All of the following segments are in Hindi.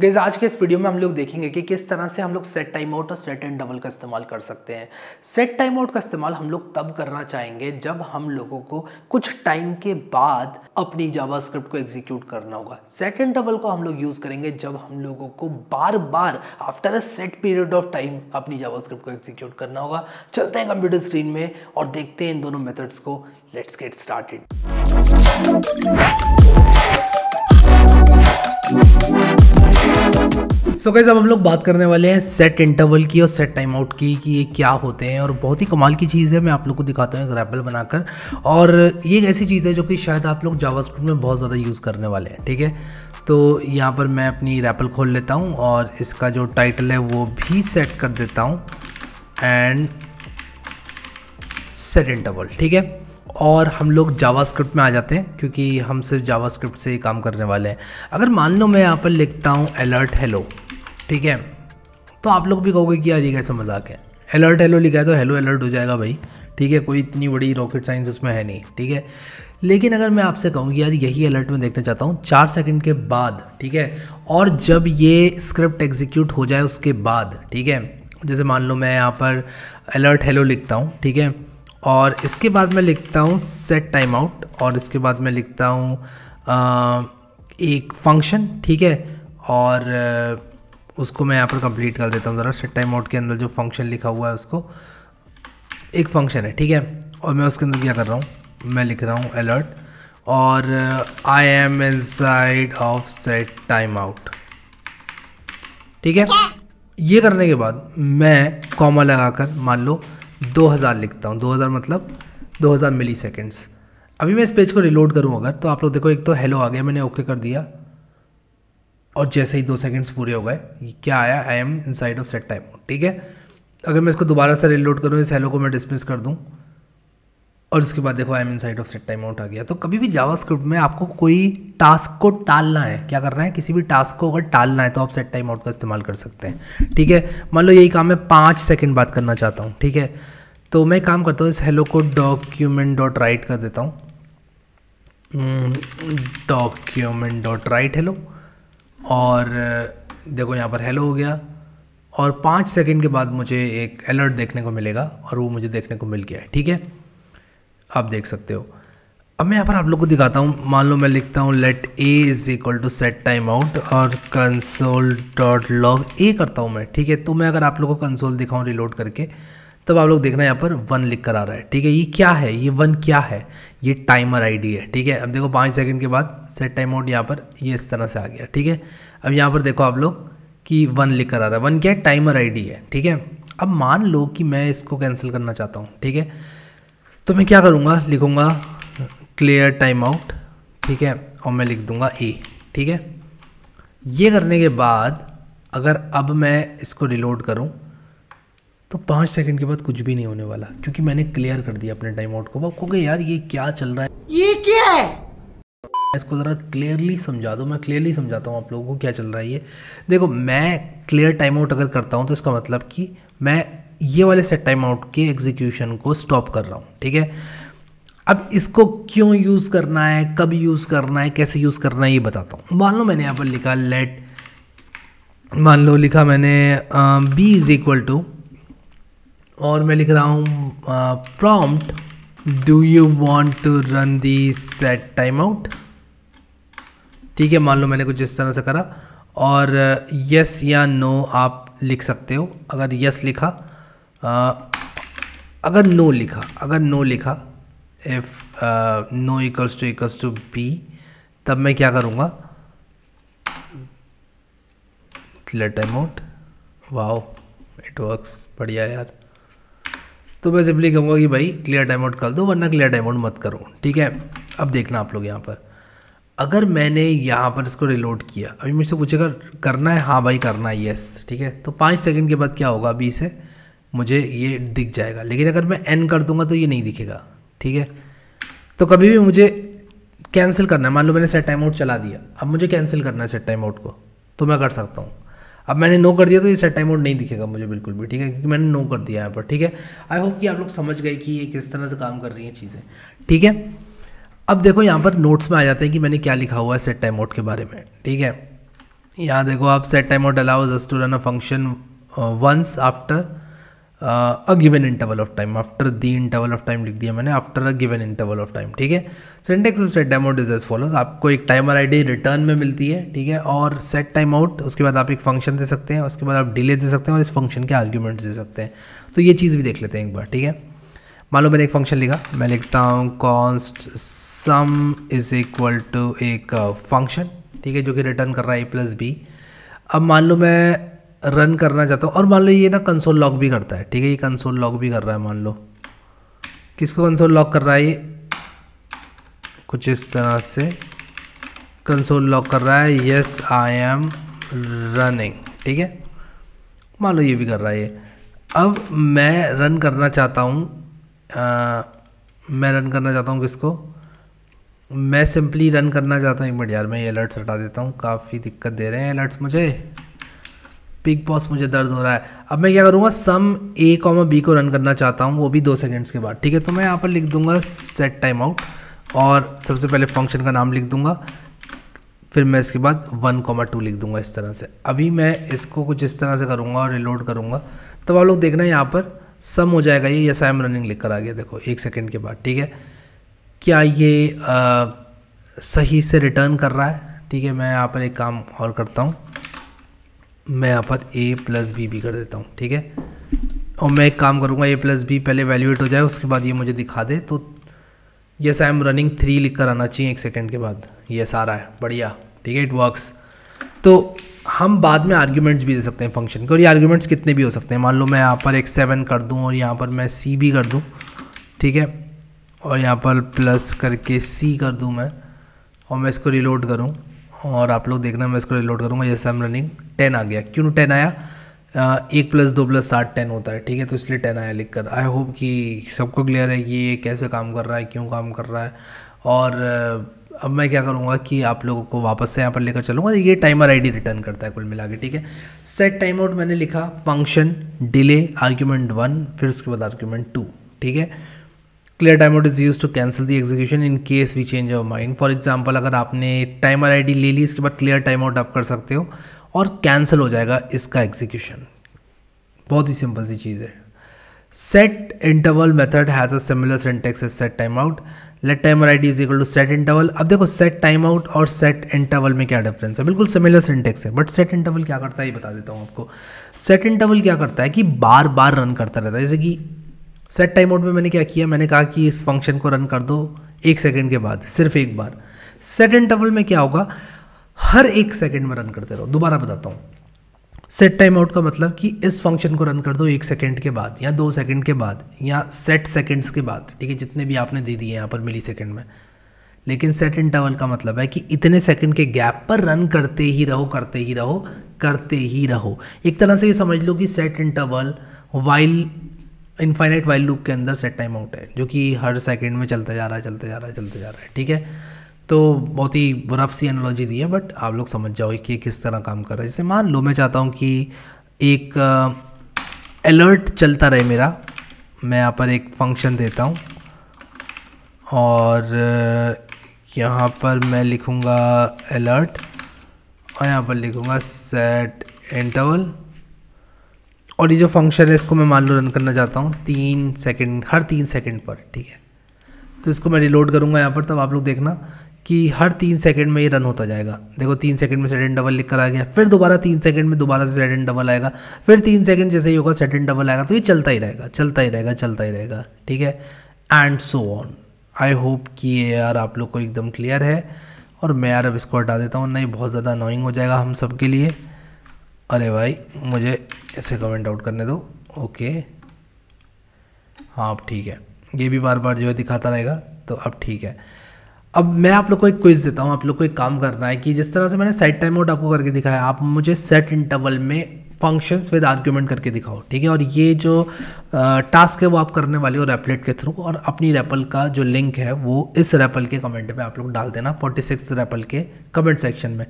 गैस आज के इस वीडियो में हम लोग देखेंगे कि किस तरह से हम लोग सेट टाइम आउट और सेट एंड डबल का इस्तेमाल कर सकते हैं सेट टाइम आउट का इस्तेमाल हम लोग तब करना चाहेंगे जब हम लोगों को कुछ टाइम के बाद अपनी जावास्क्रिप्ट को एग्जीक्यूट करना होगा सेट एंड डबल को हम लोग यूज़ करेंगे जब हम लोगों को बार बार after a set period of time अपनी जावास्क्रिप्ट को एग्जीक्यूट करना होगा चलते हैं कंप्यूटर स्क्रीन में और देखते हैं इन दोनों मेथड्स को let's get started so so अब हम लोग बात करने वाले हैं सेट इंटरवल की और सेट टाइम आउट की कि ये क्या होते हैं और बहुत ही कमाल की चीज़ है मैं आप लोग को दिखाता हूँ ग्रैपल बनाकर और ये एक ऐसी चीज़ है जो कि शायद आप लोग जावास्क्रिप्ट में बहुत ज़्यादा यूज़ करने वाले हैं ठीक है तो यहाँ पर मैं अपनी रैपल खोल लेता हूँ और इसका जो टाइटल है वो भी सेट कर देता हूँ एंड सेट इंटरवल ठीक है और हम लोग जावास्क्रिप्ट में आ जाते हैं क्योंकि हम सिर्फ जावास्क्रिप्ट से ही काम करने वाले हैं अगर मान लो मैं यहाँ पर लिखता हूँ अलर्ट हेलो ठीक है तो आप लोग भी कहोगे कि यार ये कैसे मजाक है अलर्ट हेलो लिखा है तो हेलो अलर्ट हो जाएगा भाई ठीक है कोई इतनी बड़ी रॉकेट साइंस उसमें है नहीं ठीक है लेकिन अगर मैं आपसे कहूँ कि यार यही अलर्ट में देखना चाहता हूँ चार सेकंड के बाद ठीक है और जब ये स्क्रिप्ट एग्जीक्यूट हो जाए उसके बाद ठीक है जैसे मान लो मैं यहाँ पर अलर्ट हेलो लिखता हूँ ठीक है और इसके बाद मैं लिखता हूँ सेट टाइम आउट और इसके बाद मैं लिखता हूँ एक फंक्शन ठीक है और उसको मैं यहाँ पर कंप्लीट कर देता हूँ ज़रा सेट टाइम आउट के अंदर जो फंक्शन लिखा हुआ है उसको एक फंक्शन है ठीक है और मैं उसके अंदर क्या कर रहा हूँ मैं लिख रहा हूँ अलर्ट और I am inside of set time out ठीक है ये करने के बाद मैं कॉमा लगाकर मान लो 2000 लिखता हूँ 2000 मतलब 2000 हज़ार मिली सेकेंड्स अभी मैं इस पेज को रिलोड करूँ अगर तो आप लोग देखो एक तो हेलो आ गया मैंने ओके कर दिया और जैसे ही दो सेकेंड्स पूरे हो गए क्या आया I am inside of set time ठीक है अगर मैं इसको दोबारा से रिलोड करूँ इस हेलो को मैं डिसमिस कर दूँ और उसके बाद देखो I am inside of set time out आ गया तो कभी भी जावा में आपको कोई टास्क को टालना है क्या करना है किसी भी टास्क को अगर टालना है तो आप सेट टाइम आउट का इस्तेमाल कर सकते हैं ठीक है मान लो यही काम मैं पाँच सेकेंड बात करना चाहता हूँ ठीक है तो मैं काम करता हूँ इस हेलो को डॉक्यूमेंट डॉट राइट कर देता हूँ डॉक्यूमेंट डॉट राइट हेलो और देखो यहाँ पर हेलो हो गया और पाँच सेकेंड के बाद मुझे एक अलर्ट देखने को मिलेगा और वो मुझे देखने को मिल गया है ठीक है आप देख सकते हो अब मैं यहाँ पर आप लोग को दिखाता हूँ मान लो मैं लिखता हूँ let a is equal to set time out और कंसोल डॉट लॉग ए करता हूँ मैं ठीक है तो मैं अगर आप लोग को कंसोल दिखाऊँ रिलोड करके तब आप लोग देख रहे हैं यहाँ पर वन लिख कर आ रहा है ठीक है ये क्या है ये वन क्या है ये टाइमर आईडी है ठीक है अब देखो पाँच सेकंड के बाद सेट टाइम आउट यहाँ पर ये इस तरह से आ गया ठीक है अब यहाँ पर देखो आप लोग कि वन लिख कर आ रहा है वन क्या है टाइमर आई है ठीक है अब मान लो कि मैं इसको कैंसिल करना चाहता हूँ ठीक है तो मैं क्या करूँगा लिखूँगा क्लियर टाइम आउट ठीक है और मैं लिख दूँगा ए ठीक है ये करने के बाद अगर अब मैं इसको रिलोड करूँ तो पाँच सेकंड के बाद कुछ भी नहीं होने वाला क्योंकि मैंने क्लियर कर दिया अपने टाइम आउट को आप कहोगे यार ये क्या चल रहा है ये क्या है इसको ज़रा क्लियरली समझा दो मैं क्लियरली समझाता हूँ आप लोगों को क्या चल रहा है ये देखो मैं क्लियर टाइम आउट अगर करता हूँ तो इसका मतलब कि मैं ये वाले सेट टाइम आउट के एग्जीक्यूशन को स्टॉप कर रहा हूँ ठीक है अब इसको क्यों यूज़ करना है कब यूज़ करना है कैसे यूज़ करना है ये बताता हूँ मान लो मैंने यहाँ पर लिखा लेट मान लो लिखा मैंने बी इज़ इक्वल टू और मैं लिख रहा हूँ prompt do you want to run the set time out ठीक है मान लो मैंने कुछ इस तरह से करा और यस या नो आप लिख सकते हो अगर यस लिखा आ, अगर नो लिखा अगर नो लिखा if no equals to equals to B तब मैं क्या करूँगा clear time out wow it works बढ़िया यार तो मैं सिंपली कहूँगा कि भाई क्लियर टाइम आउट कर दो वरना क्लियर टाइम आउट मत करो ठीक है अब देखना आप लोग यहाँ पर अगर मैंने यहाँ पर इसको रिलोड किया अभी मुझसे पूछेगा करना है हाँ भाई करना है येस ठीक है तो पाँच सेकंड के बाद क्या होगा अभी इसे मुझे ये दिख जाएगा लेकिन अगर मैं एन कर दूंगा तो ये नहीं दिखेगा ठीक है तो कभी भी मुझे कैंसिल करना है मान लो मैंने सेट टाइम आउट चला दिया अब मुझे कैंसिल करना है सेट टाइम आउट को तो मैं कर सकता हूँ अब मैंने नो कर दिया तो ये सेट टाइम आउट नहीं दिखेगा मुझे बिल्कुल भी ठीक है क्योंकि मैंने नो कर दिया यहाँ पर ठीक है आई होप कि आप लोग समझ गए कि ये किस तरह से काम कर रही हैं चीज़ें ठीक है अब देखो यहाँ पर नोट्स में आ जाते हैं कि मैंने क्या लिखा हुआ है सेट टाइम आउट के बारे में ठीक है यहाँ देखो आप set time out allows us to run a function once after a given interval of time after the interval of time लिख दिया मैंने after a given interval of time ठीक है syntax of set time out is as follows आपको एक टाइमर डी रिटर्न में मिलती है ठीक है और सेट टाइम आउट उसके बाद आप एक फंक्शन दे सकते हैं उसके बाद आप डिले दे सकते हैं और इस फंक्शन के आर्ग्यूमेंट्स दे सकते हैं तो ये चीज़ भी देख लेते हैं एक बार ठीक है मान लो मैंने एक फंक्शन लिखा मैं लिखता हूँ const sum is equal to एक फंक्शन uh, ठीक है जो कि रिटर्न कर रहा है ए प्लस बी अब मान लो मैं रन करना चाहता हूँ और मान लो ये ना कंसोल लॉक भी करता है ठीक है ये कंसोल लॉक भी कर रहा है मान लो किसको कंसोल लॉक कर रहा है ये कुछ इस तरह से कंसोल लॉक कर रहा है यस आई एम रनिंग ठीक है मान लो ये भी कर रहा है ये अब मैं रन करना चाहता हूँ मैं रन करना चाहता हूँ किसको मैं सिंपली रन करना चाहता हूँ एक मिनट यार मैं ये अलर्ट्स हटा देता हूँ काफ़ी दिक्कत दे रहे हैं अलर्ट्स मुझे बिग बॉस मुझे दर्द हो रहा है अब मैं क्या करूँगा सम ए कॉमा बी को रन करना चाहता हूँ वो भी दो सेकेंड्स के बाद ठीक है तो मैं यहाँ पर लिख दूँगा सेट टाइम आउट और सबसे पहले फंक्शन का नाम लिख दूँगा फिर मैं इसके बाद वन कॉमा टू लिख दूंगा इस तरह से अभी मैं इसको कुछ इस तरह से करूँगा और रिलोड करूँगा तब आप लोग देखना यहाँ पर सम हो जाएगा ये यस आई एम रनिंग लिख कर आ गया देखो एक सेकेंड के बाद ठीक है क्या ये आ, सही से रिटर्न कर रहा है ठीक है मैं यहाँ पर एक काम और करता हूँ मैं यहाँ पर ए प्लस बी भी कर देता हूँ ठीक है और मैं एक काम करूँगा ए प्लस बी पहले वैल्यूएट हो जाए उसके बाद ये मुझे दिखा दे तो yes I am running three लिख कर आना चाहिए एक सेकेंड के बाद ये सारा है बढ़िया ठीक है इट वर्क्स तो हम बाद में आर्ग्यूमेंट्स भी दे सकते हैं फंक्शन के और ये आर्ग्यूमेंट्स कितने भी हो सकते हैं मान लो मैं यहाँ पर एक सेवन कर दूँ और यहाँ पर मैं सी भी कर दूँ ठीक है और यहाँ पर प्लस करके सी कर दूँ मैं और मैं इसको रिलोड करूँ और आप लोग देखना मैं इसको रिलोड करूँगा जैसे हम रनिंग टेन आ गया क्यों टेन आया एक प्लस दो प्लस सात टेन होता है ठीक है तो इसलिए टेन आया लिख कर आई होप कि सबको क्लियर है कि ये कैसे काम कर रहा है क्यों काम कर रहा है और अब मैं क्या करूँगा कि आप लोगों को वापस से यहाँ पर लेकर चलूँगा ये टाइमर आईडी रिटर्न करता है कुल मिला के ठीक है सेट टाइम आउट मैंने लिखा फंक्शन डिले आर्ग्यूमेंट वन फिर उसके बाद आर्ग्यूमेंट टू ठीक है clear timeout is use to cancel the execution in case we change our mind for example अगर आपने टाइमर डी ले ली इसके बाद क्लियर टाइमआउट आप कर सकते हो और कैंसिल हो जाएगा इसका एग्जीक्यूशन बहुत ही सिंपल सी चीज़ है set interval method has a similar syntax is set time out let timer I D is equal to set interval अब देखो सेट टाइम आउट और सेट इंटरवल में क्या डिफरेंस है बिल्कुल सिमिलर सिंटेक्स है बट सेट इंटरवल क्या करता है ये बता देता हूँ आपको सेट इंटरवल क्या करता है कि बार बार रन करता रहता है जैसे कि सेट टाइम आउट में मैंने क्या किया मैंने कहा कि इस फंक्शन को रन कर दो एक सेकेंड के बाद सिर्फ एक बार सेट इंटरवल में क्या होगा हर एक सेकेंड में रन करते रहो दोबारा बताता हूँ सेट टाइम आउट का मतलब कि इस फंक्शन को रन कर दो एक सेकेंड के बाद या दो सेकेंड के बाद या सेट सेकेंड्स के बाद ठीक है जितने भी आपने दे दिए यहाँ पर मिली सेकेंड में लेकिन सेट इंटरवल का मतलब है कि इतने सेकंड के गैप पर रन करते ही रहो करते ही रहो करते ही रहो एक तरह से ये समझ लो कि set interval while infinite while loop के अंदर सेट टाइम आउट है जो कि हर सेकंड में चलता जा रहा है चलता जा रहा है चलता जा रहा है ठीक है तो बहुत ही रफ सी एनोलॉजी दी है बट आप लोग समझ जाओगे कि किस तरह काम कर रहा है जैसे मान लो मैं चाहता हूँ कि एक अलर्ट uh, चलता रहे मेरा मैं यहाँ पर एक फंक्शन देता हूँ और uh, यहाँ पर मैं लिखूँगा अलर्ट और यहाँ पर लिखूँगा सेट इंटरवल और ये जो फंक्शन है इसको मैं मान लो रन करना चाहता हूँ तीन सेकंड हर तीन सेकंड पर ठीक है तो इसको मैं रिलोड करूँगा यहाँ पर तब आप लोग देखना कि हर तीन सेकंड में ये रन होता जाएगा देखो तीन सेकंड में सेट डबल लिख कर आ गया फिर दोबारा तीन सेकंड में दोबारा से सेट डबल आएगा फिर तीन सेकंड जैसे ही होगा सेट डबल आएगा तो ये चलता ही रहेगा चलता ही रहेगा चलता ही रहेगा ठीक है and so on I hope कि ये यार आप लोग को एकदम क्लियर है और मैं यार अब इसको हटा देता हूँ नहीं बहुत ज़्यादा अनोइंग हो जाएगा हम सब के लिए अरे भाई मुझे ऐसे कमेंट आउट करने दो ओके हाँ अब ठीक है ये भी बार बार जो है दिखाता रहेगा तो अब ठीक है अब मैं आप लोग को एक क्विज देता हूँ आप लोग को एक काम करना है कि जिस तरह से मैंने सेट टाइम आउट आपको करके दिखाया आप मुझे सेट इंटरवल में फंक्शंस विद आर्ग्यूमेंट करके दिखाओ ठीक है और ये जो टास्क है वो आप करने वाले हो रेपलेट के थ्रू और अपनी रेपल का जो लिंक है वो इस रेपल के कमेंट में आप लोग डाल देना 46 रेपल के कमेंट सेक्शन में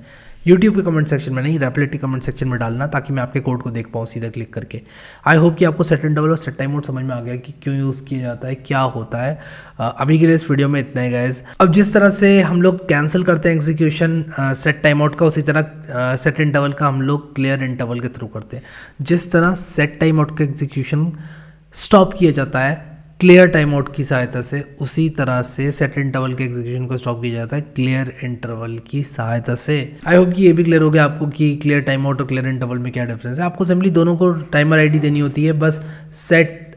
यूट्यूब के कमेंट सेक्शन में नहीं रेपलेटी कमेंट सेक्शन में डालना ताकि मैं आपके कोड को देख पाऊँ सीधा क्लिक करके आई होप कि आपको सेट एंड डबल और सेट टाइम मोड समझ में आ गया कि क्यों यूज़ किया जाता है क्या होता है अभी के लिए इस वीडियो में इतना ही गाइज अब जिस तरह से हम लोग कैंसिल करते हैं एग्जीक्यूशन सेट टाइम आउट का उसी तरह सेट एंड डबल का हम लोग क्लियर एंड डबल के थ्रू करते हैं जिस तरह सेट टाइम आउट का एग्जीक्यूशन स्टॉप किया जाता है क्लियर टाइम आउट की सहायता से उसी तरह से सेट इंटरवल के एग्जीक्यूशन को स्टॉप किया जाता है क्लियर इंटरवल की सहायता से आई होप कि ये भी क्लियर हो गया आपको कि क्लियर टाइम आउट और क्लियर इंटरवल में क्या डिफरेंस है आपको सिंपली दोनों को टाइमर आईडी देनी होती है बस सेट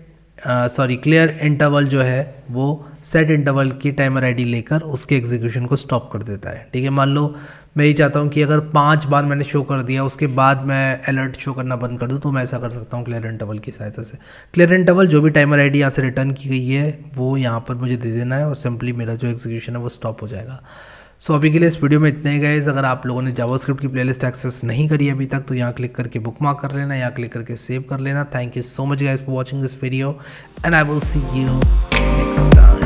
सॉरी क्लियर इंटरवल जो है वो सेट इंटरवल की टाइमर आईडी लेकर उसके एग्जीक्यूशन को स्टॉप कर देता है ठीक है मान लो मैं ये चाहता हूँ कि अगर पाँच बार मैंने शो कर दिया उसके बाद मैं अलर्ट शो करना बंद कर दूँ तो मैं ऐसा कर सकता हूँ क्लियर एंड टबल की सहायता से क्लियर एंड टबल जो भी टाइमर आई डी यहाँ से रिटर्न की गई है वो यहाँ पर मुझे दे देना है और सिंपली मेरा जो एग्जीक्यूशन है वो स्टॉप हो जाएगा सो अभी के लिए इस वीडियो में इतने गए अगर आप लोगों ने जावास्क्रिप्ट की प्लेलिस्ट एक्सेस नहीं करी अभी तक तो यहाँ क्लिक करके बुक मार्क कर लेना यहाँ क्लिक करके सेव कर लेना thank you so much guys for watching this video and I will see you next time